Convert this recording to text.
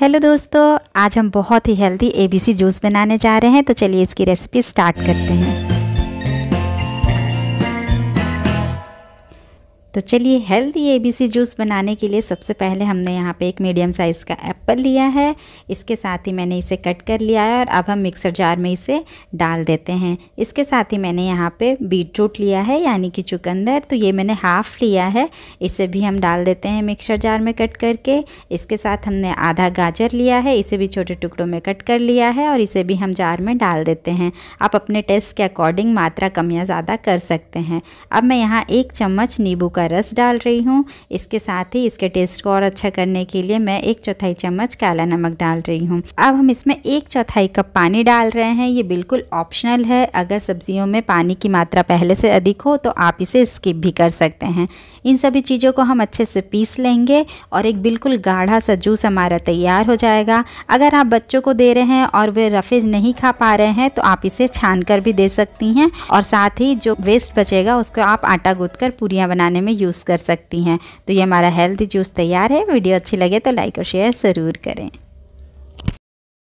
hello दोस्तों आज हम बहुत ही हेल्दी एबीसी जूस बनाने जा रहे हैं तो चलिए इसकी रेसिपी स्टार्ट करते हैं तो चलिए हेल्दी एबीसी जूस बनाने के लिए सबसे पहले हमने यहाँ पे एक मीडियम साइज़ का एप्पल लिया है इसके साथ ही मैंने इसे कट कर लिया है और अब हम मिक्सर जार में इसे डाल देते हैं इसके साथ ही मैंने यहाँ पे बीट रूट लिया है यानी कि चुकंदर तो ये मैंने हाफ़ लिया है इसे भी हम डाल देते हैं मिक्सर जार में कट करके इसके साथ हमने आधा गाजर लिया है इसे भी छोटे टुकड़ों में कट कर लिया है और इसे भी हम जार में डाल देते हैं आप अपने टेस्ट के अकॉर्डिंग मात्रा कम या ज़्यादा कर सकते हैं अब मैं यहाँ एक चम्मच नींबू का का रस डाल रही हूँ इसके साथ ही इसके टेस्ट को और अच्छा करने के लिए मैं एक चौथाई चम्मच काला नमक डाल रही हूँ अब हम इसमें एक चौथाई कप पानी डाल रहे हैं ये बिल्कुल ऑप्शनल है अगर सब्जियों में पानी की मात्रा पहले से अधिक हो तो आप इसे स्किप भी कर सकते हैं इन सभी चीज़ों को हम अच्छे से पीस लेंगे और एक बिल्कुल गाढ़ा सा जूस हमारा तैयार हो जाएगा अगर आप बच्चों को दे रहे हैं और वे रफेज नहीं खा पा रहे हैं तो आप इसे छान कर भी दे सकती हैं और साथ ही जो वेस्ट बचेगा उसको आप आटा गूंथ कर पूरियाँ बनाने में यूज़ कर सकती हैं तो ये हमारा हेल्थ जूस तैयार है वीडियो अच्छी लगे तो लाइक और शेयर ज़रूर करें